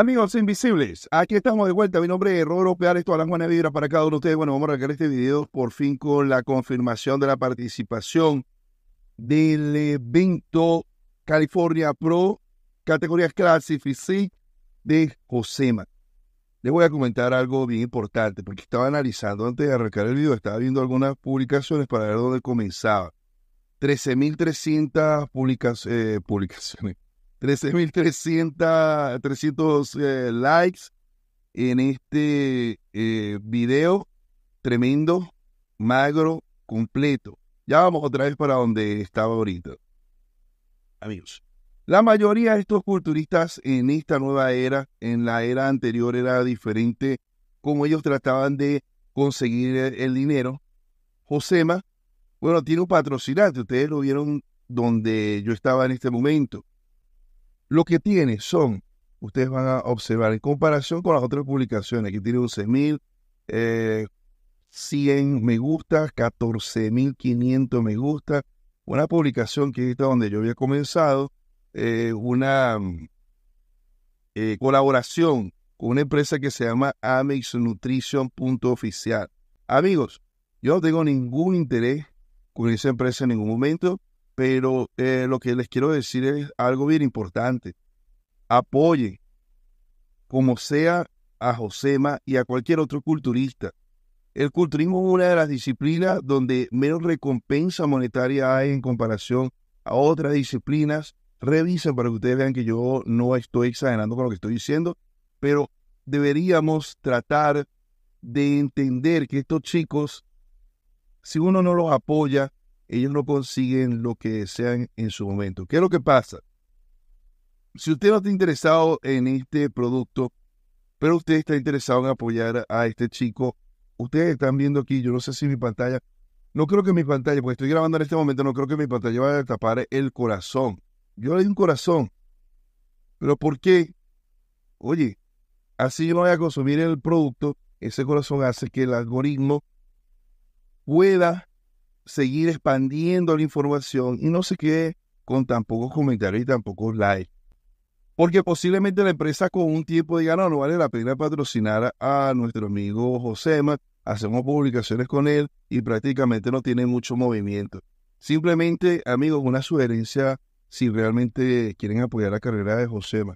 Amigos invisibles, aquí estamos de vuelta. Mi nombre es Rodro Pérez, esto Alan Juana Vibra para cada uno de ustedes. Bueno, vamos a arrancar este video por fin con la confirmación de la participación del evento California Pro, categorías Classic Physique de Josema. Les voy a comentar algo bien importante, porque estaba analizando antes de arrancar el video, estaba viendo algunas publicaciones para ver dónde comenzaba. 13.300 publicaciones eh, 13.300 eh, likes en este eh, video tremendo, magro, completo. Ya vamos otra vez para donde estaba ahorita. Amigos, la mayoría de estos culturistas en esta nueva era, en la era anterior era diferente como ellos trataban de conseguir el dinero. Josema, bueno, tiene un patrocinante, ustedes lo vieron donde yo estaba en este momento. Lo que tiene son, ustedes van a observar, en comparación con las otras publicaciones, que tiene 11.000, 100 eh, me gusta, 14.500 me gusta. Una publicación que está donde yo había comenzado, eh, una eh, colaboración con una empresa que se llama amexnutrition.oficial. Amigos, yo no tengo ningún interés con esa empresa en ningún momento. Pero eh, lo que les quiero decir es algo bien importante. Apoye, como sea, a Josema y a cualquier otro culturista. El culturismo es una de las disciplinas donde menos recompensa monetaria hay en comparación a otras disciplinas. Revisen para que ustedes vean que yo no estoy exagerando con lo que estoy diciendo, pero deberíamos tratar de entender que estos chicos, si uno no los apoya, ellos no consiguen lo que desean en su momento. ¿Qué es lo que pasa? Si usted no está interesado en este producto, pero usted está interesado en apoyar a este chico, ustedes están viendo aquí, yo no sé si mi pantalla, no creo que mi pantalla, porque estoy grabando en este momento, no creo que mi pantalla vaya a tapar el corazón. Yo le di un corazón, pero ¿por qué? Oye, así yo no voy a consumir el producto, ese corazón hace que el algoritmo pueda seguir expandiendo la información y no se quede con tan pocos comentarios y tan pocos likes. Porque posiblemente la empresa con un tiempo diga, no, no vale la pena patrocinar a nuestro amigo Josema, hacemos publicaciones con él y prácticamente no tiene mucho movimiento. Simplemente, amigos, una sugerencia si realmente quieren apoyar la carrera de Josema.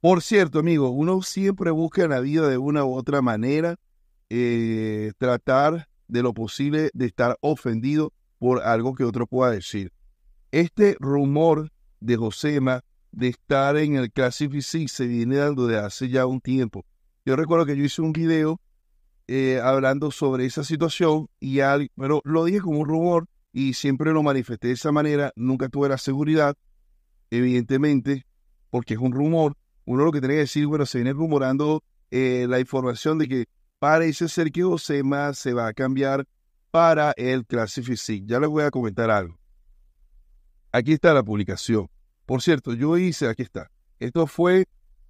Por cierto, amigos, uno siempre busca en la vida de una u otra manera eh, tratar de lo posible de estar ofendido por algo que otro pueda decir. Este rumor de Josema de estar en el Classic se viene dando de hace ya un tiempo. Yo recuerdo que yo hice un video eh, hablando sobre esa situación y alguien pero lo dije como un rumor y siempre lo manifesté de esa manera. Nunca tuve la seguridad, evidentemente, porque es un rumor. Uno lo que tiene que decir, bueno, se viene rumorando eh, la información de que parece ser que Josema se va a cambiar para el Classific. Ya les voy a comentar algo. Aquí está la publicación. Por cierto, yo hice, aquí está. Esto fue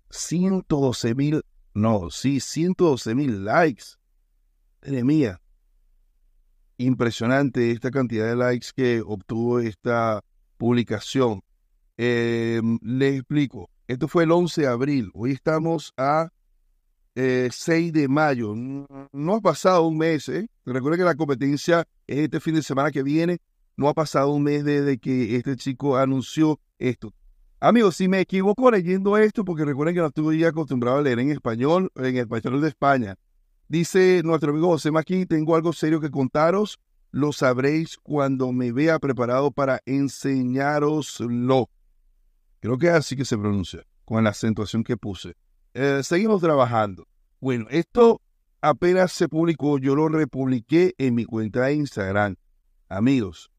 112 mil, no, sí, 112 mil likes. Madre mía. Impresionante esta cantidad de likes que obtuvo esta publicación. Eh, les explico. Esto fue el 11 de abril. Hoy estamos a 6 eh, de mayo. No ha pasado un mes. ¿eh? que la competencia es este fin de semana que viene. No ha pasado un mes desde que este chico anunció esto. Amigos, si me equivoco leyendo esto, porque recuerden que no estuve acostumbrado a leer en español, en el español de España. Dice nuestro amigo José Maquín, tengo algo serio que contaros. Lo sabréis cuando me vea preparado para enseñaroslo Creo que así que se pronuncia, con la acentuación que puse. Eh, seguimos trabajando. Bueno, esto apenas se publicó, yo lo republiqué en mi cuenta de Instagram, amigos.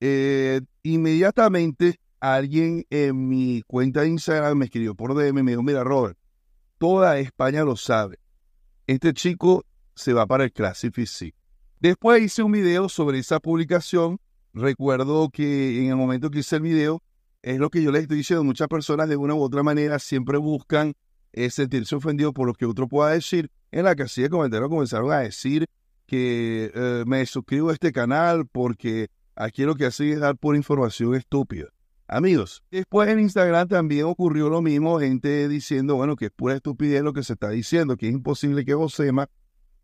Eh, inmediatamente alguien en mi cuenta de Instagram me escribió por DM, me dijo, mira Robert, toda España lo sabe. Este chico se va para el Classic Después hice un video sobre esa publicación. Recuerdo que en el momento que hice el video, es lo que yo les estoy diciendo, muchas personas de una u otra manera siempre buscan es sentirse ofendido por lo que otro pueda decir. En la casilla de comentarios comenzaron a decir que eh, me suscribo a este canal porque aquí lo que hace es dar por información estúpida. Amigos, después en Instagram también ocurrió lo mismo, gente diciendo, bueno, que es pura estupidez lo que se está diciendo, que es imposible que Josema,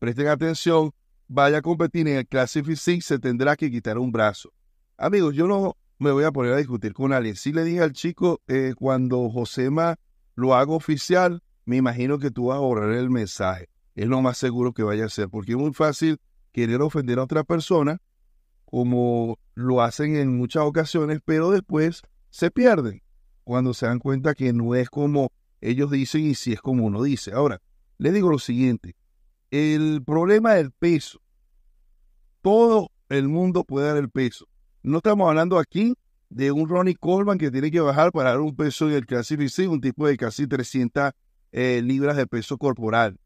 presten atención, vaya a competir en el Classic se tendrá que quitar un brazo. Amigos, yo no me voy a poner a discutir con alguien. si le dije al chico, eh, cuando Josema lo hago oficial, me imagino que tú vas a borrar el mensaje. Es lo más seguro que vaya a ser, porque es muy fácil querer ofender a otra persona, como lo hacen en muchas ocasiones, pero después se pierden cuando se dan cuenta que no es como ellos dicen y si es como uno dice. Ahora, le digo lo siguiente, el problema del peso, todo el mundo puede dar el peso. No estamos hablando aquí de un Ronnie Coleman que tiene que bajar para dar un peso en el clasificio un tipo de casi 300 eh, libras de peso corporal.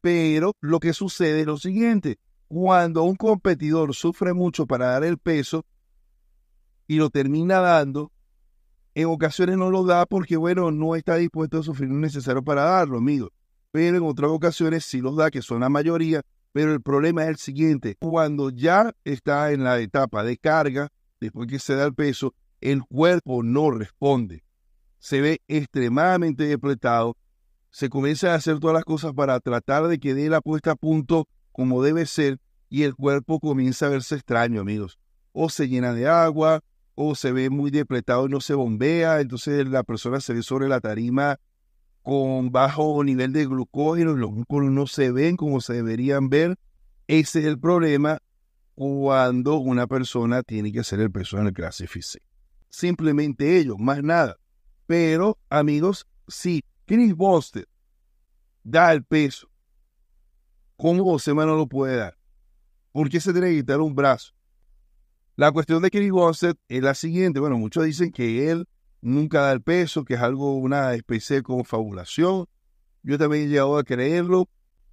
Pero lo que sucede es lo siguiente, cuando un competidor sufre mucho para dar el peso y lo termina dando, en ocasiones no lo da porque, bueno, no está dispuesto a sufrir lo necesario para darlo, amigo. Pero en otras ocasiones sí los da, que son la mayoría. Pero el problema es el siguiente, cuando ya está en la etapa de carga, después que se da el peso, el cuerpo no responde. Se ve extremadamente depletado, se comienza a hacer todas las cosas para tratar de que dé la puesta a punto como debe ser y el cuerpo comienza a verse extraño, amigos. O se llena de agua, o se ve muy depletado y no se bombea, entonces la persona se ve sobre la tarima con bajo nivel de glucógeno, los músculos no se ven como se deberían ver. Ese es el problema cuando una persona tiene que hacer el peso en el clase Simplemente ello, más nada. Pero, amigos, si Chris Boster da el peso, ¿cómo José no lo puede dar? ¿Por qué se tiene que quitar un brazo? La cuestión de Chris Buster es la siguiente. Bueno, muchos dicen que él nunca da el peso, que es algo, una especie de confabulación. Yo también he llegado a creerlo.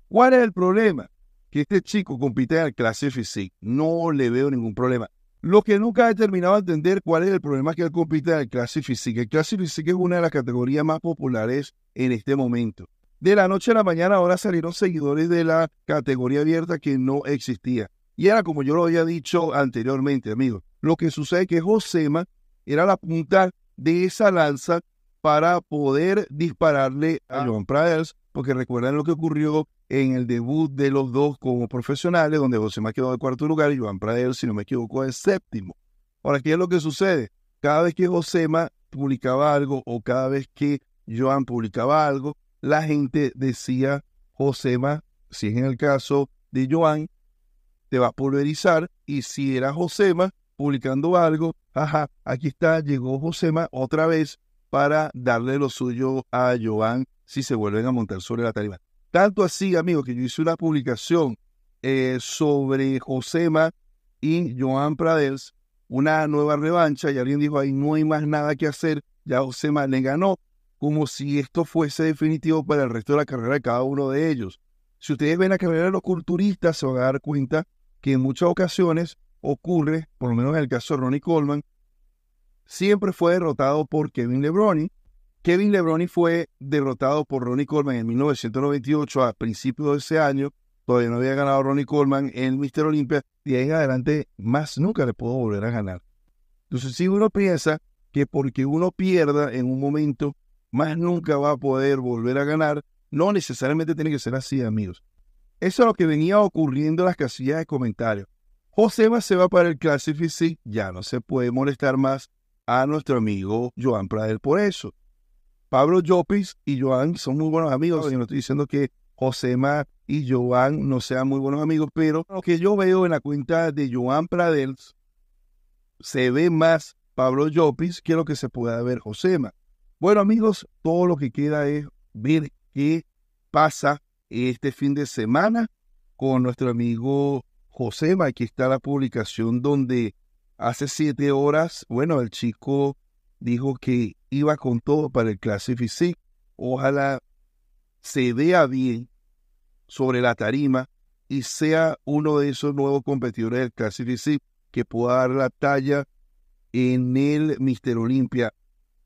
¿Cuál es el problema? que este chico compite en el clase No le veo ningún problema. Lo que nunca he terminado de entender cuál es el problema que él compite en el Classic Physique. El Classic es una de las categorías más populares en este momento. De la noche a la mañana ahora salieron seguidores de la categoría abierta que no existía. Y era como yo lo había dicho anteriormente, amigos. Lo que sucede es que Josema era la punta de esa lanza para poder dispararle a ah. Joan Pradels porque recuerdan lo que ocurrió en el debut de los dos como profesionales, donde José quedó de cuarto lugar y Joan Prader, si no me equivoco, de séptimo. Ahora, ¿qué es lo que sucede? Cada vez que Josema publicaba algo o cada vez que Joan publicaba algo, la gente decía, Josema, si es en el caso de Joan, te va a pulverizar y si era Josema publicando algo, ajá, aquí está, llegó Josema otra vez para darle lo suyo a Joan si se vuelven a montar sobre la tarima. Tanto así, amigo, que yo hice una publicación eh, sobre Josema y Joan Pradels, una nueva revancha, y alguien dijo ahí no hay más nada que hacer, ya Josema le ganó, como si esto fuese definitivo para el resto de la carrera de cada uno de ellos. Si ustedes ven la carrera de los culturistas, se van a dar cuenta que en muchas ocasiones ocurre, por lo menos en el caso de Ronnie Coleman, siempre fue derrotado por Kevin Lebroni. Kevin Lebroni fue derrotado por Ronnie Coleman en 1998, a principios de ese año. Todavía no había ganado Ronnie Coleman en Mister Olympia y ahí en adelante más nunca le pudo volver a ganar. Entonces, si uno piensa que porque uno pierda en un momento, más nunca va a poder volver a ganar, no necesariamente tiene que ser así, amigos. Eso es lo que venía ocurriendo en las casillas de comentarios. ¿Joseba se va para el Classic ya no se puede molestar más a nuestro amigo Joan Pradel por eso. Pablo Llopis y Joan son muy buenos amigos. Yo no estoy diciendo que Josema y Joan no sean muy buenos amigos, pero lo que yo veo en la cuenta de Joan Pradel se ve más Pablo Llopis que lo que se pueda ver Josema. Bueno, amigos, todo lo que queda es ver qué pasa este fin de semana con nuestro amigo Josema. Aquí está la publicación donde Hace siete horas, bueno, el chico dijo que iba con todo para el clasificic. Ojalá se vea bien sobre la tarima y sea uno de esos nuevos competidores del clasificic que pueda dar la talla en el Mister Olimpia.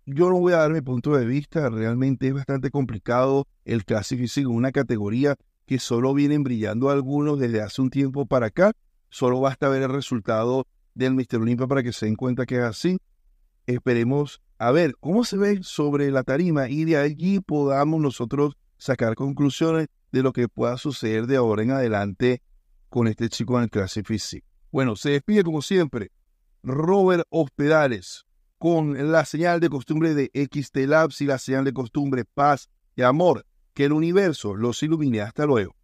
Yo no voy a dar mi punto de vista, realmente es bastante complicado el clasificic, en una categoría que solo vienen brillando algunos desde hace un tiempo para acá. Solo basta ver el resultado del Mister Olimpa para que se den cuenta que es así. Esperemos a ver cómo se ve sobre la tarima y de allí podamos nosotros sacar conclusiones de lo que pueda suceder de ahora en adelante con este chico en clase física Bueno, se despide como siempre Robert Hospedales con la señal de costumbre de XT Labs y la señal de costumbre paz y amor. Que el universo los ilumine. Hasta luego.